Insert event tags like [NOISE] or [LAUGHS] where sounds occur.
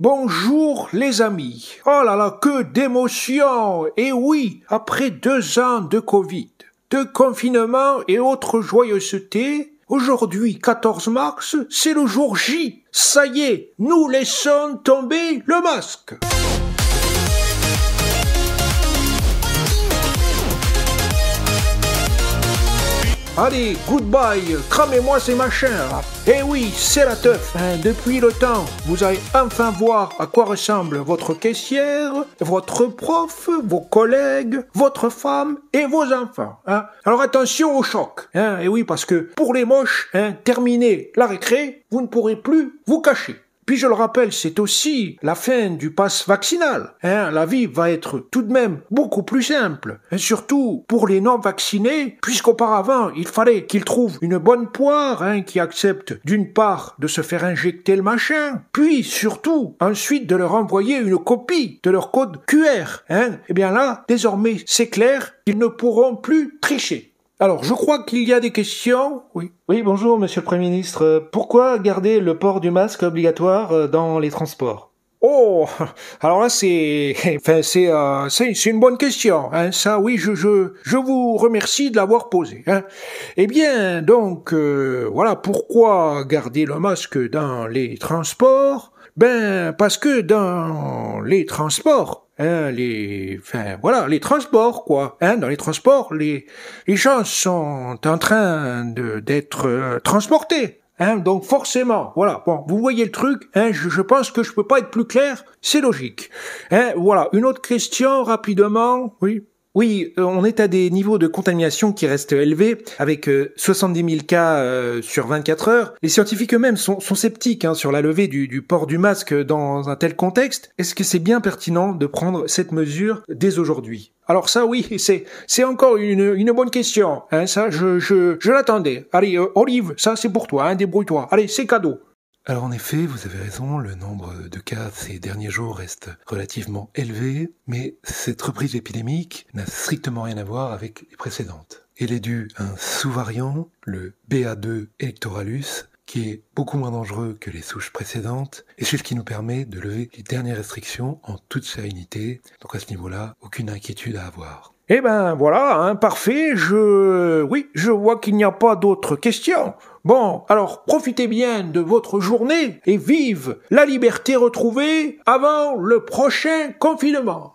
Bonjour les amis. Oh là là, que d'émotion. Et oui, après deux ans de Covid, de confinement et autres joyeusetés, aujourd'hui 14 mars, c'est le jour J. Ça y est, nous laissons tomber le masque. Allez, goodbye, cramez-moi ces machins. Eh oui, c'est la teuf. Hein. depuis le temps, vous allez enfin voir à quoi ressemble votre caissière, votre prof, vos collègues, votre femme et vos enfants. Hein. Alors attention au choc. Hein. Eh et oui, parce que pour les moches, terminer la récré, vous ne pourrez plus vous cacher. Puis je le rappelle, c'est aussi la fin du passe vaccinal. Hein, la vie va être tout de même beaucoup plus simple, et surtout pour les non-vaccinés, puisqu'auparavant il fallait qu'ils trouvent une bonne poire hein, qui accepte d'une part de se faire injecter le machin, puis surtout ensuite de leur envoyer une copie de leur code QR. Hein. Eh bien là, désormais c'est clair, qu'ils ne pourront plus tricher. Alors, je crois qu'il y a des questions. Oui. Oui, bonjour, monsieur le Premier ministre. Euh, pourquoi garder le port du masque obligatoire euh, dans les transports Oh, [LAUGHS] alors là, c'est, [LAUGHS] enfin, euh, c'est, c'est, une bonne question. Hein, ça, oui, je, je, vous remercie de l'avoir posée. Hein. Eh bien, donc, euh, voilà, pourquoi garder le masque dans les transports Ben, parce que dans les transports, hein, les, voilà, les transports, quoi. Hein, dans les transports, les, les gens sont en train de, d'être euh, transportés. Hein, donc forcément, voilà. Bon, vous voyez le truc. Hein, je, pense que je peux pas être plus clair. C'est logique. Hein, voilà. Une autre question rapidement. Oui. Oui, euh, on est à des niveaux de contamination qui restent élevés, avec 70 euh, 000 cas euh, sur 24 heures. Les scientifiques eux-mêmes sont, sceptiques hein, sur la levée du, port du masque dans un tel contexte. Est-ce que c'est bien pertinent de prendre cette mesure dès aujourd'hui alors ça, oui, [LAUGHS] c'est encore une, bonne question. Hein. ça, je l'attendais. Allez, Olive, ça c'est pour toi. Hein, Débrouille-toi. Allez, c'est cadeau. Alors en effet, vous avez raison, le nombre de cas ces derniers jours reste relativement élevé, mais cette reprise épidémique n'a strictement rien à voir avec les précédentes. Elle est due à un sous-variant, le BA2 electoralus, qui est beaucoup moins dangereux que les souches précédentes, et c'est ce qui nous permet de lever les dernières restrictions en toute sérénité, donc à ce niveau-là, aucune inquiétude à avoir. Eh ben voilà, hein, parfait, je... Oui, je vois qu'il n'y a pas d'autres questions. Bon, alors profitez bien de votre journée et vive la liberté retrouvée avant le prochain confinement.